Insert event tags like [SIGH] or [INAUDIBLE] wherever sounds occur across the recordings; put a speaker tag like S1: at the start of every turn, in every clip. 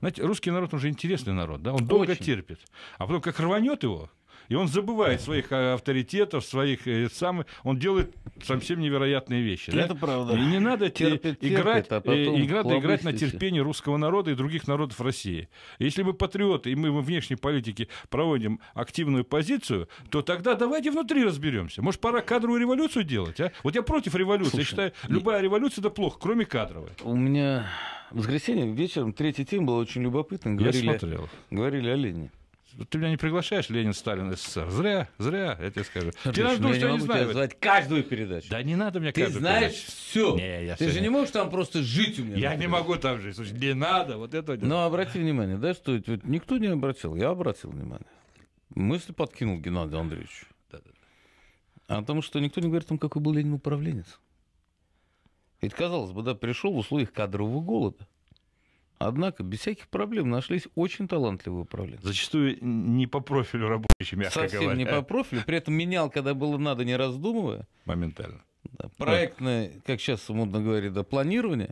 S1: Знаете, русский народ, он интересный народ, да, он долго Очень. терпит. А потом как рванет его, и он забывает своих э, авторитетов, своих э, самых, он делает совсем невероятные вещи. Это да? правда. И не надо терпит, играть, терпит, а э, и, надо играть на терпение русского народа и других народов России. Если мы патриоты и мы в внешней политике проводим активную позицию, то тогда давайте внутри разберемся. Может, пора кадровую революцию делать? А? Вот я против революции. Слушай, я считаю, любая революция это плохо, кроме кадровой. У меня в воскресенье вечером третий тема был
S2: очень любопытная. Говорили, Я смотрел.
S1: Говорили о Ленине. Ты меня не приглашаешь, Ленин, Сталин, СССР. Зря, зря, я тебе скажу. Ты надо, потому, что я не знаю. звать каждую передачу. Да не надо мне Ты каждую знаешь все. Не, я Ты все же не
S2: можешь там просто жить у меня. Я не могу там жить. Слушай, не надо, вот это. Не Но обрати внимание, да, что вот никто не обратил. Я обратил внимание. Мысль подкинул Геннадий Андреевич. Да, да. да О том, что никто не говорит о том, какой был Ленин управленец. Ведь, казалось бы, да, пришел в условиях кадрового голода. Однако без всяких проблем нашлись очень талантливые управленцы. Зачастую не по профилю рабочие, мягко Совсем говоря. Совсем не по профилю, при этом менял, когда было надо, не раздумывая. Моментально. Да, проектное, да. как сейчас модно говорить, да, планирование,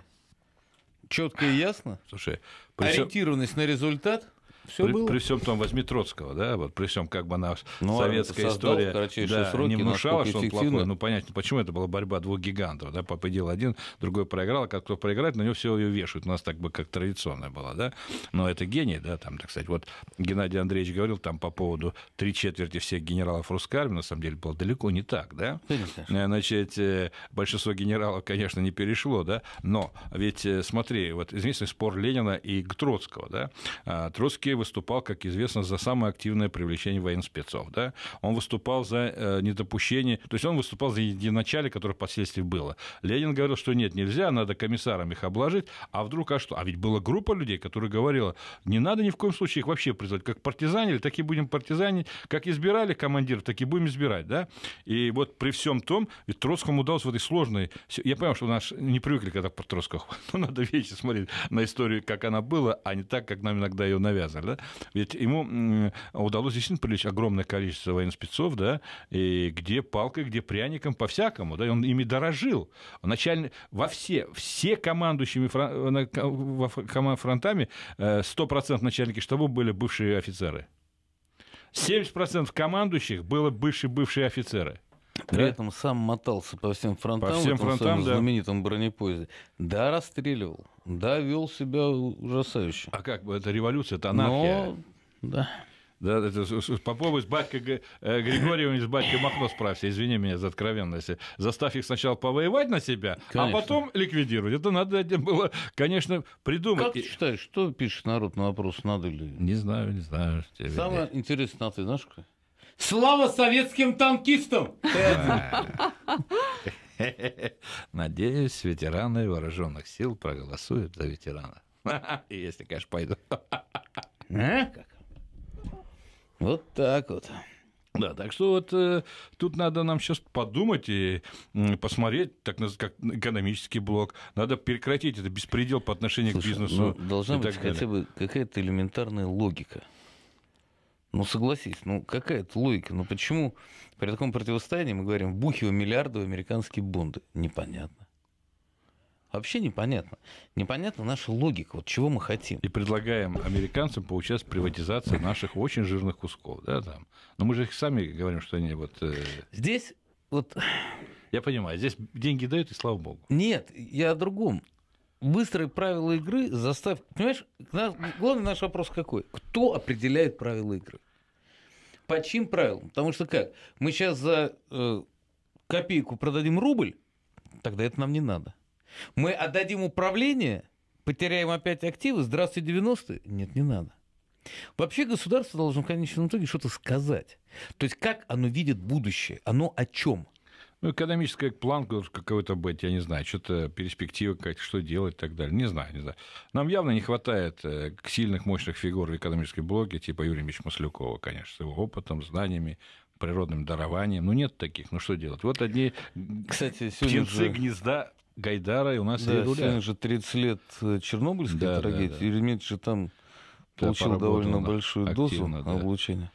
S2: четко и ясно, Слушай, причем... ориентированность на результат – все при, было. При всем том, возьми Троцкого, да, вот при всем, как бы она ну, советская создал история да, сроки, не внушала, что он плохой. Ну,
S1: понятно, почему это была борьба двух гигантов, да, победил один, другой проиграл, а как кто проиграет, на него все ее вешают. У нас так бы как традиционно было, да. Но это гений, да, там, так сказать, вот Геннадий Андреевич говорил там по поводу три четверти всех генералов русской армии, на самом деле было далеко не так, да. Конечно. Э, значит, э, большинство генералов, конечно, не перешло, да, но ведь, э, смотри, вот известный спор Ленина и Троцкого, да, а, Троцкий выступал, как известно, за самое активное привлечение военспецов. Да? Он выступал за э, недопущение, то есть он выступал за единоначале, которое впоследствии было. Ленин говорил, что нет, нельзя, надо комиссарам их обложить, а вдруг, а что? А ведь была группа людей, которая говорила, не надо ни в коем случае их вообще призвать, как партизанили, так и будем партизанить, как избирали командиров, так и будем избирать, да? И вот при всем том, ведь Троцкому удалось в этой сложной... Я понимаю, что у нас не привыкли когда про Троцкого, [LAUGHS] но надо вечно смотреть на историю, как она была, а не так, как нам иногда ее навязывали да, ведь ему удалось действительно привлечь огромное количество военспецов, да, и где палкой, где пряником, по-всякому, да, и он ими дорожил. Начальник, во все, все командующими фрон, фронтами 100% начальники штабов были бывшие офицеры. 70% командующих
S2: было бывшие бывшие офицеры – при да? этом сам мотался по всем фронтам, по всем в фронтам, да. знаменитом бронепоезде. Да, расстреливал, да, вел себя ужасающе. А как бы это революция, это анархия? Но... Да. Да, это, попробуй с батькой
S1: э, Григорьевым и с батькой Махно справься, извини меня за откровенность. Заставь их сначала повоевать на себя,
S2: а конечно. а потом ликвидировать. Это надо было, конечно, придумать. Как ты считаешь, что пишет народ на вопрос, надо ли? Не знаю, не знаю. Самое интересное, ты знаешь, Слава советским танкистам! [LAUGHS]
S1: Надеюсь, ветераны вооруженных сил проголосуют за ветерана. [LAUGHS] Если, конечно, пойду. А? Вот так вот. Да, так что вот э, тут надо нам сейчас подумать и э, посмотреть, так как экономический блок. Надо прекратить это беспредел по отношению Слушай, к бизнесу. Ну, должна быть далее. хотя бы
S2: какая-то элементарная логика. Ну, согласись, ну какая это логика? Ну почему при таком противостоянии мы говорим, вбухиваем миллиарды в американские бунды, Непонятно. Вообще непонятно. Непонятна наша логика, вот чего мы хотим. И предлагаем американцам поучаствовать в приватизации наших очень жирных кусков, да, там. Но мы же их сами говорим, что они вот... Э... Здесь вот... Я понимаю, здесь деньги дают, и слава богу. Нет, я о другом быстрые правила игры, заставь... Понимаешь, главный наш вопрос какой? Кто определяет правила игры? По чьим правилам? Потому что как? Мы сейчас за э, копейку продадим рубль, тогда это нам не надо. Мы отдадим управление, потеряем опять активы, здравствуйте 90-е. Нет, не надо. Вообще государство должно в конечном итоге что-то сказать. То есть как оно видит будущее, оно о чем? Ну, экономическая планка должна какой-то быть, я не
S1: знаю, что-то перспектива какая-то, что делать и так далее. Не знаю, не знаю. Нам явно не хватает э, сильных, мощных фигур в экономической блоке, типа Юрия Мич Маслюкова, конечно, с его опытом, знаниями, природным дарованием. Ну, нет таких, ну что делать? Вот одни
S2: Кстати, птенцы же...
S1: гнезда Гайдара, и у нас да, и Сегодня
S2: же 30 лет э, Чернобыльской да, трагедии. Да, да. Юрий Мич же там получил довольно большую активно, дозу да. облучения.